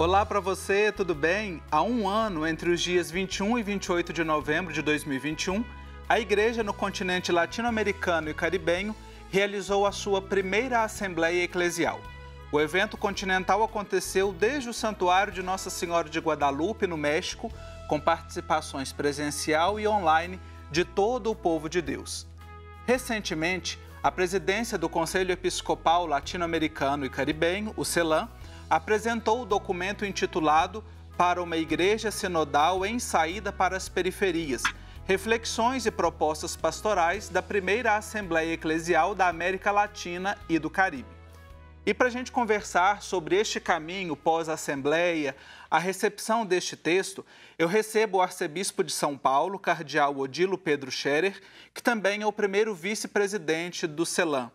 Olá para você, tudo bem? Há um ano, entre os dias 21 e 28 de novembro de 2021, a Igreja no continente latino-americano e caribenho realizou a sua primeira Assembleia Eclesial. O evento continental aconteceu desde o Santuário de Nossa Senhora de Guadalupe, no México, com participações presencial e online de todo o povo de Deus. Recentemente, a presidência do Conselho Episcopal Latino-Americano e Caribenho, o CELAM, apresentou o documento intitulado Para uma Igreja Sinodal em Saída para as Periferias. Reflexões e propostas pastorais da primeira Assembleia Eclesial da América Latina e do Caribe. E para a gente conversar sobre este caminho pós-Assembleia, a recepção deste texto, eu recebo o arcebispo de São Paulo, cardeal Odilo Pedro Scherer, que também é o primeiro vice-presidente do CELAM.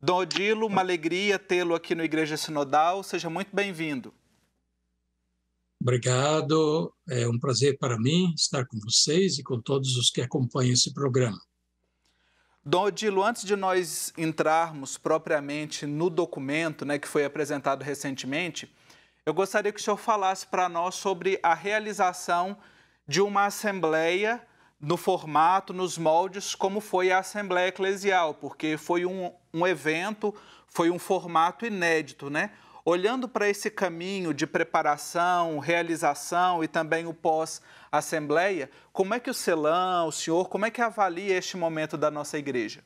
Dom Odilo, uma alegria tê-lo aqui no Igreja Sinodal. Seja muito bem-vindo. Obrigado. É um prazer para mim estar com vocês e com todos os que acompanham esse programa. Dom Odilo, antes de nós entrarmos propriamente no documento né, que foi apresentado recentemente, eu gostaria que o senhor falasse para nós sobre a realização de uma assembleia no formato, nos moldes, como foi a Assembleia Eclesial, porque foi um, um evento, foi um formato inédito, né? Olhando para esse caminho de preparação, realização e também o pós-assembleia, como é que o Celão, o senhor, como é que avalia este momento da nossa igreja?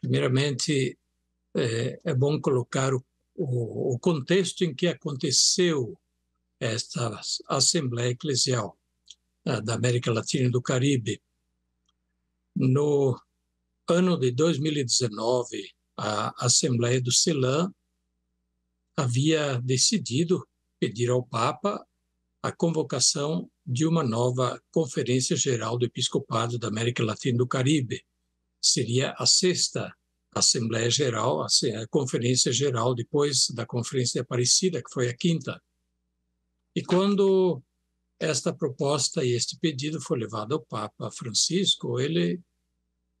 Primeiramente, é, é bom colocar o, o, o contexto em que aconteceu esta Assembleia Eclesial da América Latina e do Caribe. No ano de 2019, a Assembleia do CELAM havia decidido pedir ao Papa a convocação de uma nova Conferência Geral do Episcopado da América Latina e do Caribe. Seria a sexta Assembleia Geral, a Conferência Geral, depois da Conferência de Aparecida, que foi a quinta. E quando esta proposta e este pedido foi levado ao Papa Francisco, ele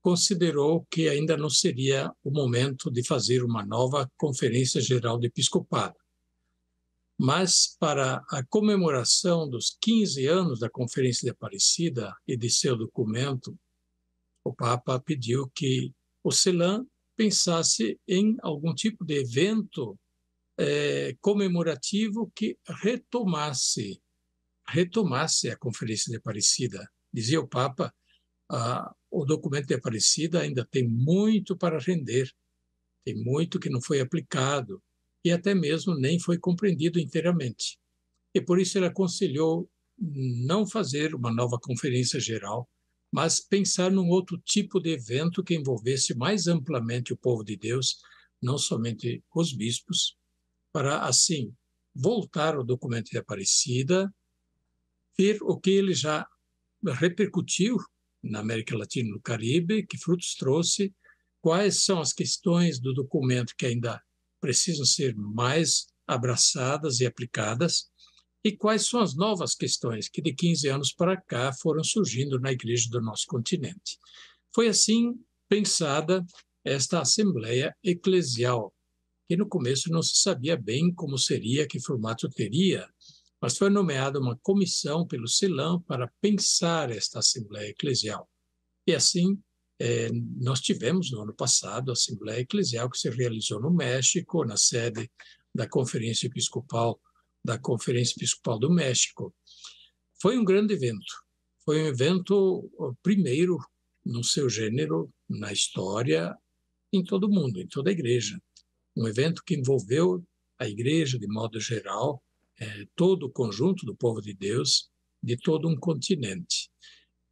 considerou que ainda não seria o momento de fazer uma nova Conferência Geral do Episcopado. Mas, para a comemoração dos 15 anos da Conferência de Aparecida e de seu documento, o Papa pediu que o CELAM pensasse em algum tipo de evento é, comemorativo que retomasse retomasse a Conferência de Aparecida. Dizia o Papa ah, o documento de é Aparecida ainda tem muito para render, tem muito que não foi aplicado e até mesmo nem foi compreendido inteiramente. E por isso ele aconselhou não fazer uma nova conferência geral, mas pensar num outro tipo de evento que envolvesse mais amplamente o povo de Deus, não somente os bispos, para assim voltar ao documento de Aparecida, ver o que ele já repercutiu na América Latina e no Caribe, que frutos trouxe, quais são as questões do documento que ainda precisam ser mais abraçadas e aplicadas, e quais são as novas questões que de 15 anos para cá foram surgindo na igreja do nosso continente. Foi assim pensada esta Assembleia Eclesial, que no começo não se sabia bem como seria, que formato teria, mas foi é nomeada uma comissão pelo CELAM para pensar esta Assembleia Eclesial. E assim, é, nós tivemos no ano passado a Assembleia Eclesial que se realizou no México, na sede da Conferência Episcopal da Conferência Episcopal do México. Foi um grande evento. Foi um evento primeiro no seu gênero na história em todo o mundo, em toda a igreja. Um evento que envolveu a igreja de modo geral, é, todo o conjunto do povo de Deus de todo um continente.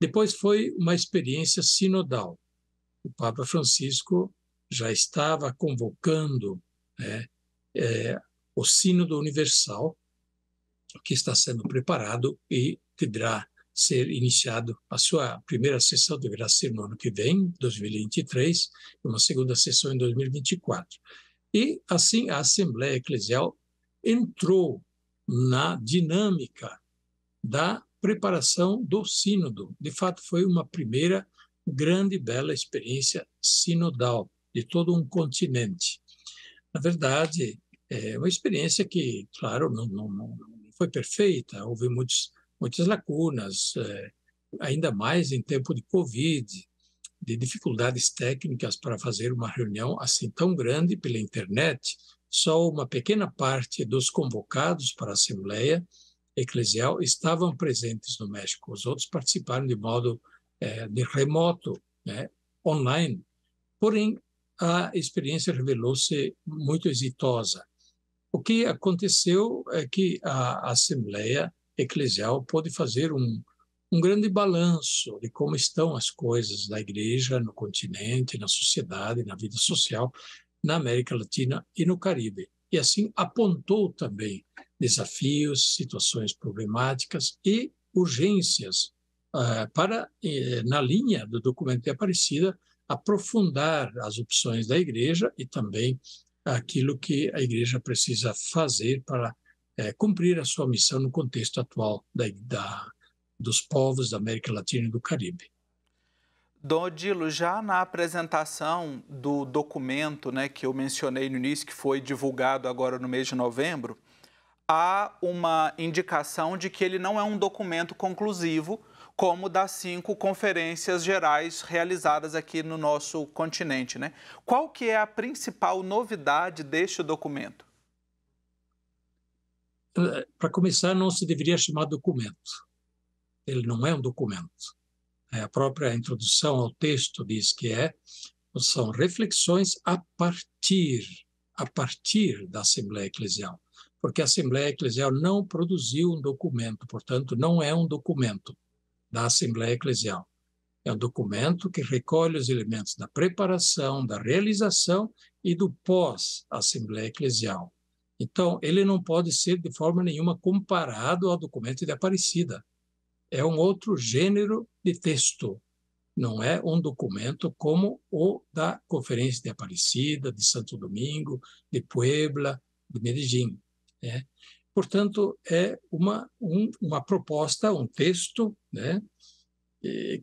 Depois foi uma experiência sinodal. O Papa Francisco já estava convocando né, é, o Sínodo Universal, que está sendo preparado e deverá ser iniciado. A sua primeira sessão deverá ser no ano que vem, 2023, e uma segunda sessão em 2024. E, assim, a Assembleia Eclesial entrou na dinâmica da preparação do sínodo. De fato, foi uma primeira grande bela experiência sinodal de todo um continente. Na verdade, é uma experiência que, claro, não, não, não foi perfeita, houve muitos, muitas lacunas, é, ainda mais em tempo de Covid, de dificuldades técnicas para fazer uma reunião assim tão grande pela internet, só uma pequena parte dos convocados para a Assembleia Eclesial estavam presentes no México. Os outros participaram de modo é, de remoto, né, online. Porém, a experiência revelou-se muito exitosa. O que aconteceu é que a Assembleia Eclesial pôde fazer um, um grande balanço de como estão as coisas da igreja no continente, na sociedade, na vida social, na América Latina e no Caribe. E assim apontou também desafios, situações problemáticas e urgências uh, para, eh, na linha do documento de Aparecida, aprofundar as opções da Igreja e também aquilo que a Igreja precisa fazer para eh, cumprir a sua missão no contexto atual da, da, dos povos da América Latina e do Caribe. Donodilo, já na apresentação do documento né, que eu mencionei no início, que foi divulgado agora no mês de novembro, há uma indicação de que ele não é um documento conclusivo, como das cinco conferências gerais realizadas aqui no nosso continente. Né? Qual que é a principal novidade deste documento? Eh, para começar, não se deveria chamar documento. Ele não é um documento é, a própria introdução ao texto diz que é, são reflexões a partir, a partir da Assembleia Eclesial, porque a Assembleia Eclesial não produziu um documento, portanto, não é um documento da Assembleia Eclesial. É um documento que recolhe os elementos da preparação, da realização e do pós-Assembleia Eclesial. Então, ele não pode ser de forma nenhuma comparado ao documento de Aparecida. É um outro gênero de texto, não é um documento como o da Conferência de Aparecida, de Santo Domingo, de Puebla, de Medellín. Né? Portanto, é uma, um, uma proposta, um texto né,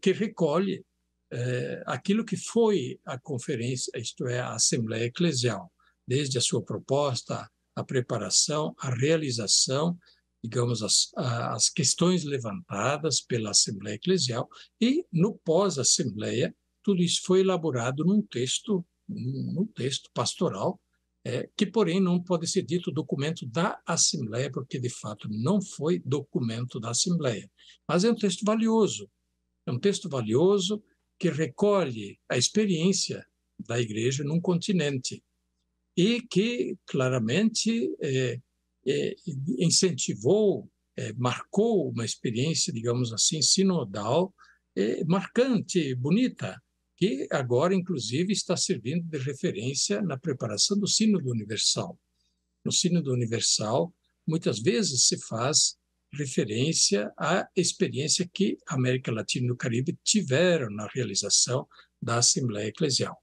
que recolhe é, aquilo que foi a conferência, isto é, a Assembleia Eclesial, desde a sua proposta, a preparação, a realização, digamos, as, as questões levantadas pela Assembleia Eclesial, e no pós-Assembleia, tudo isso foi elaborado num texto, num texto pastoral, é, que, porém, não pode ser dito documento da Assembleia, porque, de fato, não foi documento da Assembleia. Mas é um texto valioso, é um texto valioso que recolhe a experiência da Igreja num continente e que, claramente, é, é, incentivou, é, marcou uma experiência, digamos assim, sinodal, é, marcante, bonita, que agora, inclusive, está servindo de referência na preparação do Sínodo Universal. No Sínodo Universal, muitas vezes se faz referência à experiência que a América Latina e o Caribe tiveram na realização da Assembleia Eclesial.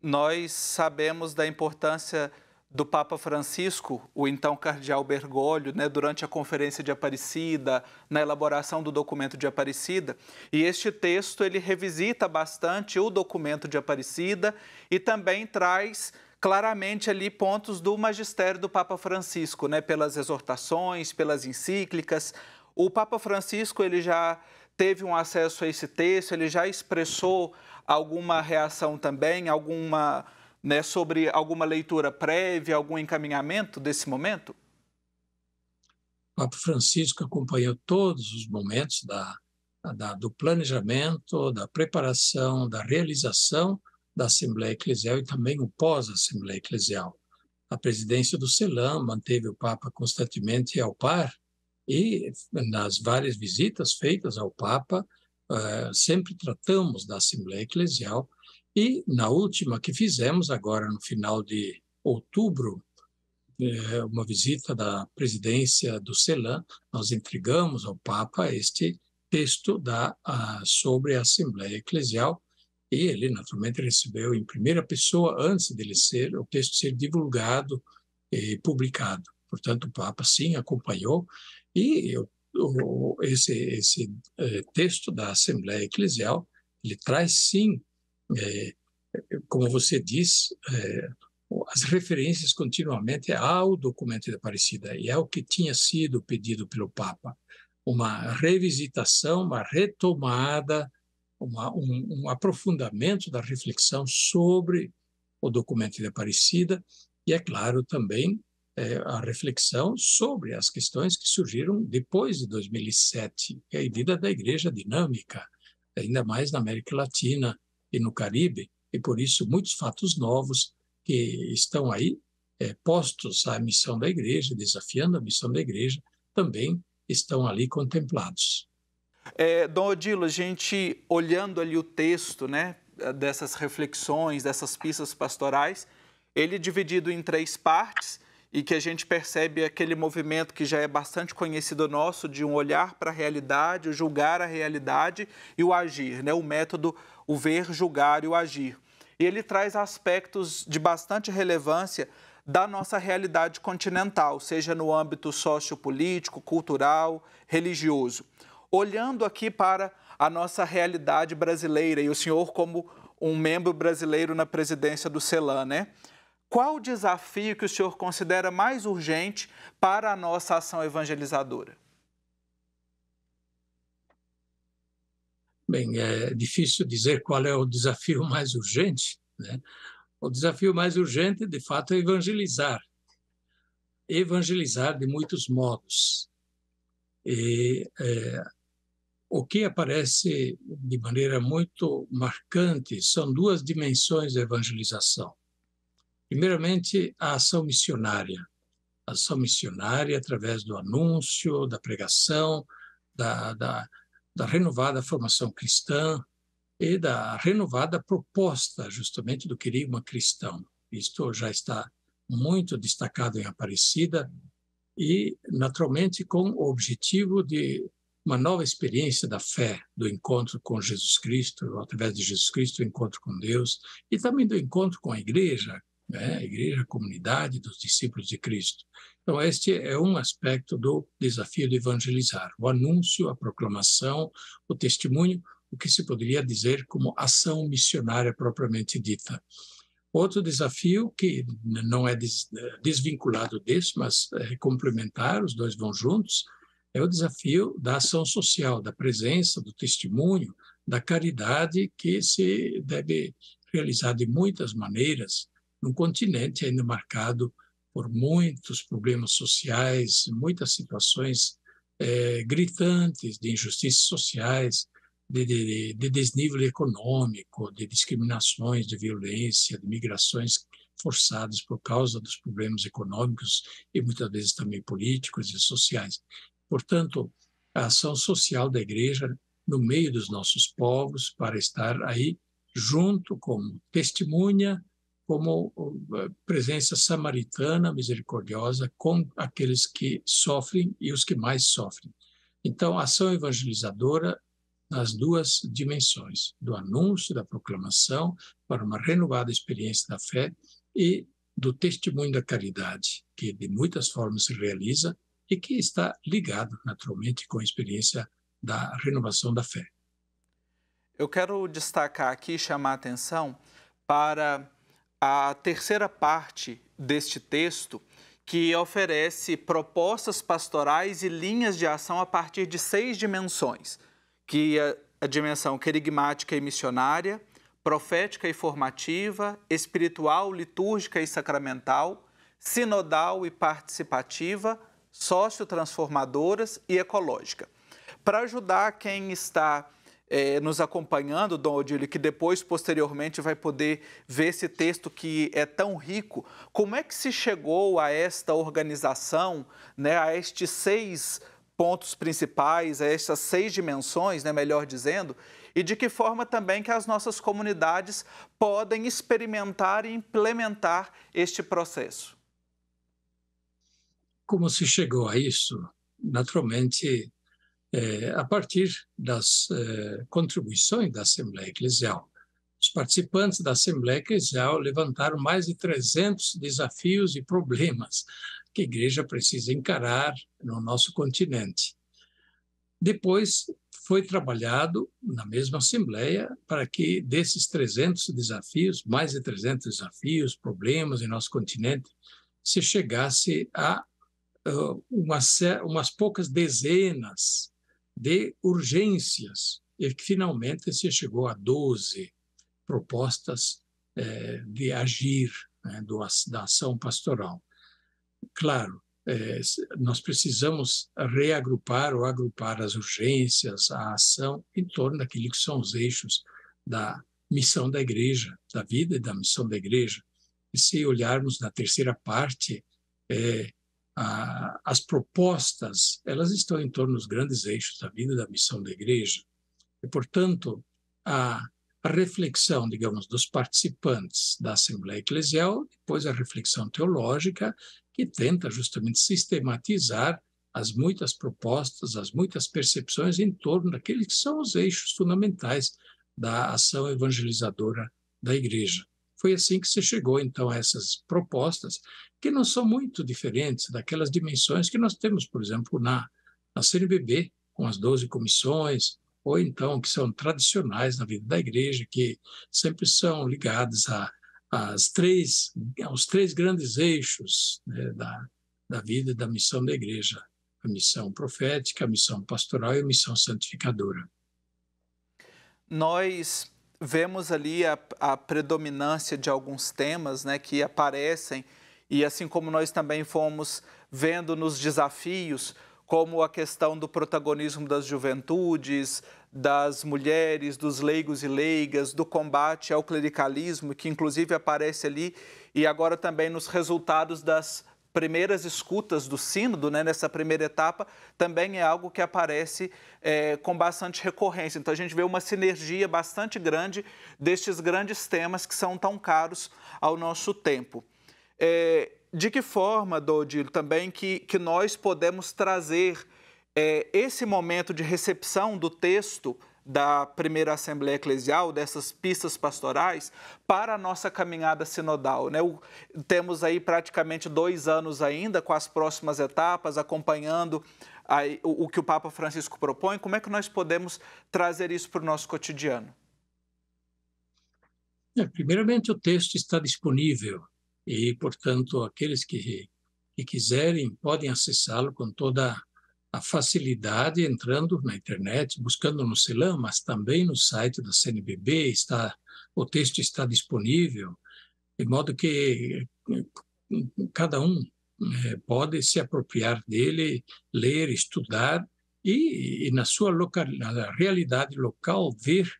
Nós sabemos da importância do Papa Francisco, o então cardeal Bergoglio, né, durante a conferência de Aparecida, na elaboração do documento de Aparecida, e este texto ele revisita bastante o documento de Aparecida e também traz claramente ali pontos do magistério do Papa Francisco, né, pelas exortações, pelas encíclicas. O Papa Francisco ele já teve um acesso a esse texto, ele já expressou alguma reação também, alguma né, sobre alguma leitura prévia, algum encaminhamento desse momento? O Papa Francisco acompanhou todos os momentos da, da, do planejamento, da preparação, da realização da Assembleia Eclesial e também o pós-Assembleia Eclesial. A presidência do CELAM manteve o Papa constantemente ao par e nas várias visitas feitas ao Papa, eh, sempre tratamos da Assembleia Eclesial e na última que fizemos, agora no final de outubro, é, uma visita da presidência do CELAM, nós entregamos ao Papa este texto da, sobre a Assembleia Eclesial e ele naturalmente recebeu em primeira pessoa antes dele ser o texto ser divulgado e publicado. Portanto, o Papa sim acompanhou e o, esse, esse é, texto da Assembleia Eclesial ele traz sim é, como você diz, é, as referências continuamente ao é, documento de Aparecida e ao é que tinha sido pedido pelo Papa, uma revisitação, uma retomada, uma, um, um aprofundamento da reflexão sobre o documento de Aparecida e, é claro, também é, a reflexão sobre as questões que surgiram depois de 2007, que é a vida da igreja dinâmica, ainda mais na América Latina, e no Caribe, e por isso muitos fatos novos que estão aí é, postos à missão da igreja, desafiando a missão da igreja, também estão ali contemplados. É, Dom Odilo, a gente olhando ali o texto, né, dessas reflexões, dessas pistas pastorais, ele é dividido em três partes e que a gente percebe aquele movimento que já é bastante conhecido nosso de um olhar para a realidade, o julgar a realidade e o agir, né, o método o ver, julgar e o agir. E ele traz aspectos de bastante relevância da nossa realidade continental, seja no âmbito sociopolítico, cultural, religioso. Olhando aqui para a nossa realidade brasileira e o senhor como um membro brasileiro na presidência do CELAN, né? Qual o desafio que o senhor considera mais urgente para a nossa ação evangelizadora? Bem, é difícil dizer qual é o desafio mais urgente. Né? O desafio mais urgente, de fato, é evangelizar. Evangelizar de muitos modos. E é, o que aparece de maneira muito marcante são duas dimensões da evangelização. Primeiramente, a ação missionária. A ação missionária através do anúncio, da pregação, da, da da renovada formação cristã e da renovada proposta, justamente, do querigma cristão. Isto já está muito destacado em Aparecida e, naturalmente, com o objetivo de uma nova experiência da fé, do encontro com Jesus Cristo, através de Jesus Cristo, o encontro com Deus, e também do encontro com a igreja, né? a igreja, a comunidade dos discípulos de Cristo. Então, este é um aspecto do desafio de evangelizar: o anúncio, a proclamação, o testemunho, o que se poderia dizer como ação missionária propriamente dita. Outro desafio, que não é desvinculado desse, mas é complementar, os dois vão juntos, é o desafio da ação social, da presença, do testemunho, da caridade, que se deve realizar de muitas maneiras, num continente ainda marcado por muitos problemas sociais, muitas situações é, gritantes de injustiças sociais, de, de, de, desnível econômico, de discriminações, de violência, de migrações forçadas por causa dos problemas econômicos e muitas vezes também políticos e sociais. Portanto, a ação social da igreja no meio dos nossos povos para estar aí junto como testemunha como eh, presença samaritana, misericordiosa, com aqueles que sofrem e os que mais sofrem. Então, ação evangelizadora nas duas dimensões, do anúncio, da proclamação, para uma renovada experiência da fé e do testemunho da caridade, que de muitas formas se realiza e que está ligado, naturalmente, com a experiência da renovação da fé. Eu quero destacar aqui, chamar a atenção para a terceira parte deste texto, que oferece propostas pastorais e linhas de ação a partir de seis dimensões, que é a dimensão querigmática e missionária, profética e formativa, espiritual, litúrgica e sacramental, sinodal e participativa, sociotransformadoras transformadoras e ecológica. Para ajudar quem está é, nos acompanhando, Dom Odílio, que depois, posteriormente, vai poder ver esse texto que é tão rico. Como é que se chegou a esta organização, né, a estes seis pontos principais, a estas seis dimensões, né, melhor dizendo, e de que forma também que as nossas comunidades podem experimentar e implementar este processo? Como se chegou a isso? Naturalmente, eh, a partir das eh, contribuições da Assembleia Eclesial. Os participantes da Assembleia Eclesial levantaram mais de 300 desafios e problemas que a igreja precisa encarar no nosso continente. Depois foi trabalhado na mesma Assembleia para que desses 300 desafios, mais de 300 desafios, problemas em nosso continente, se chegasse a uh, umas, umas poucas dezenas de urgências, e que finalmente se chegou a 12 propostas eh, de agir né, do, da ação pastoral. Claro, eh, nós precisamos reagrupar ou agrupar as urgências, a ação, em torno daquilo que são os eixos da missão da igreja, da vida e da missão da igreja. E se olharmos na terceira parte, é, as propostas, elas estão em torno dos grandes eixos da vida e da missão da igreja. E, portanto, a reflexão, digamos, dos participantes da Assembleia Eclesial, depois a reflexão teológica, que tenta justamente sistematizar as muitas propostas, as muitas percepções em torno daqueles que são os eixos fundamentais da ação evangelizadora da igreja foi assim que se chegou, então, a essas propostas, que não são muito diferentes daquelas dimensões que nós temos, por exemplo, na, na CNBB, com as 12 comissões, ou então que são tradicionais na vida da igreja, que sempre são ligadas a, às três, aos três grandes eixos né, da, da vida e da missão da igreja: a missão profética, a missão pastoral e a missão santificadora. Nós vemos ali a, a predominância de alguns temas né, que aparecem, e assim como nós também fomos vendo nos desafios, como a questão do protagonismo das juventudes, das mulheres, dos leigos e leigas, do combate ao clericalismo, que inclusive aparece ali, e agora também nos resultados das primeiras escutas do sínodo, né, nessa primeira etapa, também é algo que aparece é, com bastante recorrência. Então, a gente vê uma sinergia bastante grande destes grandes temas que são tão caros ao nosso tempo. É, de que forma, Dodilo, também que, que nós podemos trazer é, esse momento de recepção do texto da primeira Assembleia Eclesial, dessas pistas pastorais, para a nossa caminhada sinodal. Né? O, temos aí praticamente dois anos ainda com as próximas etapas, acompanhando o, o que o Papa Francisco propõe. Como é que nós podemos trazer isso para o nosso cotidiano? É, primeiramente, o texto está disponível e, portanto, aqueles que, que quiserem podem acessá-lo com toda a facilidade entrando na internet, buscando no CELAM, mas também no site da CNBB, está, o texto está disponível, de modo que cada um eh, pode se apropriar dele, ler, estudar e, e na sua local, na realidade local, ver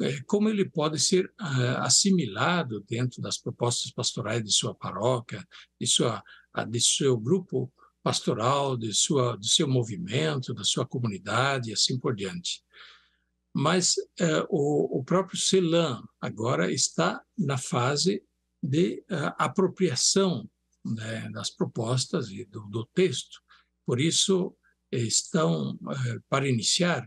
eh, como ele pode ser ah, assimilado dentro das propostas pastorais de sua paróquia, de, sua, ah, de seu grupo pastoral, de, sua, de seu movimento, da sua comunidade e assim por diante. Mas eh, o, o, próprio CELAM agora está na fase de uh, apropriação né, das propostas e do, do texto. Por isso, eh, estão, eh, para iniciar,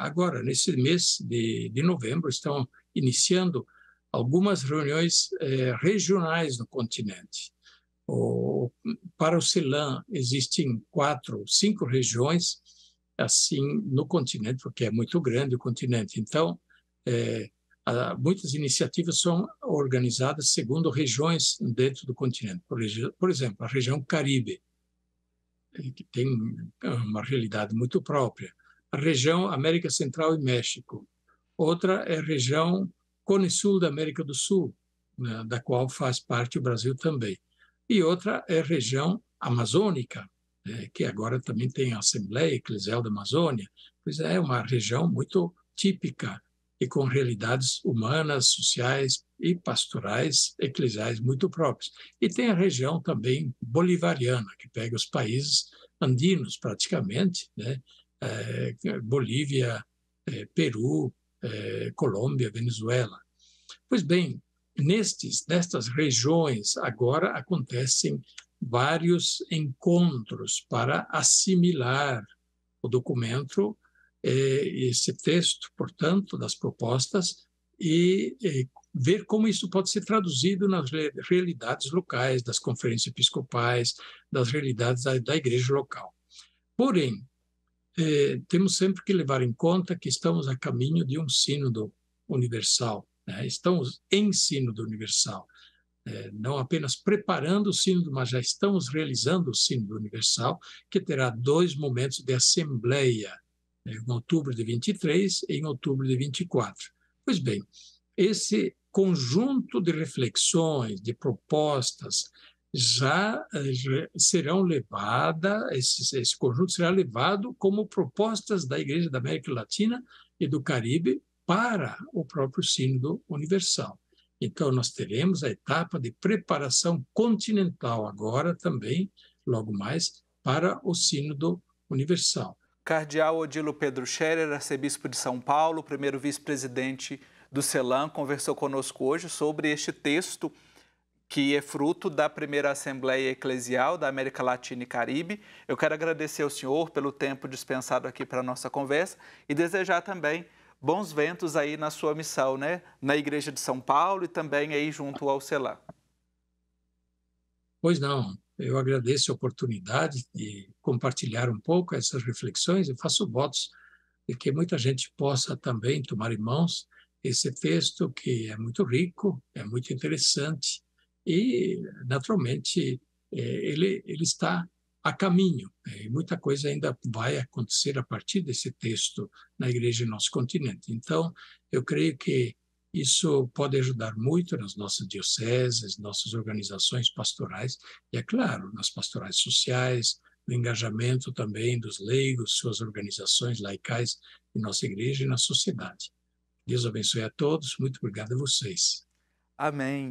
agora, nesse mês de, de novembro, estão iniciando algumas reuniões regionais no continente o, para o Ceilã existem quatro, cinco regiões assim no continente, porque é muito grande o continente. Então, é, há, muitas iniciativas são organizadas segundo regiões dentro do continente. Por, por exemplo, a região Caribe, que tem uma realidade muito própria. A região América Central e México. Outra é a região Cone Sul da América do Sul, né, da qual faz parte o Brasil também e outra é região amazônica, é, que agora também tem a Assembleia Eclesial da Amazônia, pois é uma região muito típica e com realidades humanas, sociais e pastorais, eclesiais muito próprias. E tem a região também bolivariana, que pega os países andinos praticamente, né? É, Bolívia, é, Peru, eh, Colômbia, Venezuela. Pois bem, nestes, nestas regiões, agora acontecem vários encontros para assimilar o documento, eh, esse texto, portanto, das propostas, e eh, ver como isso pode ser traduzido nas realidades locais, das conferências episcopais, das realidades da, da igreja local. Porém, eh, temos sempre que levar em conta que estamos a caminho de um sínodo universal. Né? Estamos em Sínodo Universal, é, não apenas preparando o Sínodo, mas já estamos realizando o Sínodo Universal, que terá dois momentos de assembleia, né? em outubro de 23 e em outubro de 24. Pois bem, esse conjunto de reflexões, de propostas, já, eh, serão levadas, esse, esse conjunto será levado como propostas da Igreja da América Latina e do Caribe para o próprio Sínodo Universal. Então, nós teremos a etapa de preparação continental agora também, logo mais, para o Sínodo Universal. Cardeal Odilo Pedro Scherer, arcebispo de São Paulo, primeiro vice-presidente do CELAM, conversou conosco hoje sobre este texto que é fruto da primeira Assembleia Eclesial da América Latina e Caribe. Eu quero agradecer ao senhor pelo tempo dispensado aqui para a nossa conversa e desejar também bons ventos aí na sua missão, né? Na Igreja de São Paulo e também aí junto ao CELAM. Pois não, eu agradeço a oportunidade de compartilhar um pouco essas reflexões e faço votos de que muita gente possa também tomar em mãos esse texto que é muito rico, é muito interessante e, naturalmente, é, ele, ele está a caminho. É, e muita coisa ainda vai acontecer a partir desse texto na Igreja do nosso continente. Então, eu creio que isso pode ajudar muito nas nossas dioceses, nossas organizações pastorais, e, é claro, nas pastorais sociais, no engajamento também dos leigos, suas organizações laicais em nossa igreja e na sociedade. Deus abençoe a todos. Muito obrigado a vocês. Amém.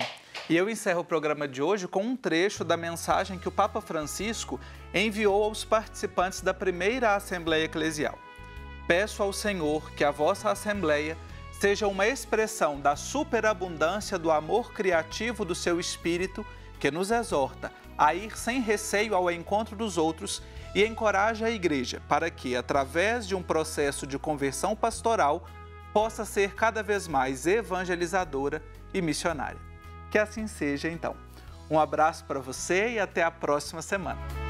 E eu encerro o programa de hoje com um trecho da mensagem que o Papa Francisco enviou aos participantes da primeira Assembleia Eclesial. Peço ao Senhor que a vossa Assembleia seja uma expressão da superabundância do amor criativo do seu espírito que nos exorta a ir sem receio ao encontro dos outros e encoraja a Igreja para que, através de um processo de conversão pastoral, possa ser cada vez mais evangelizadora e missionária. Que assim seja, então. Um abraço para você e até a próxima semana.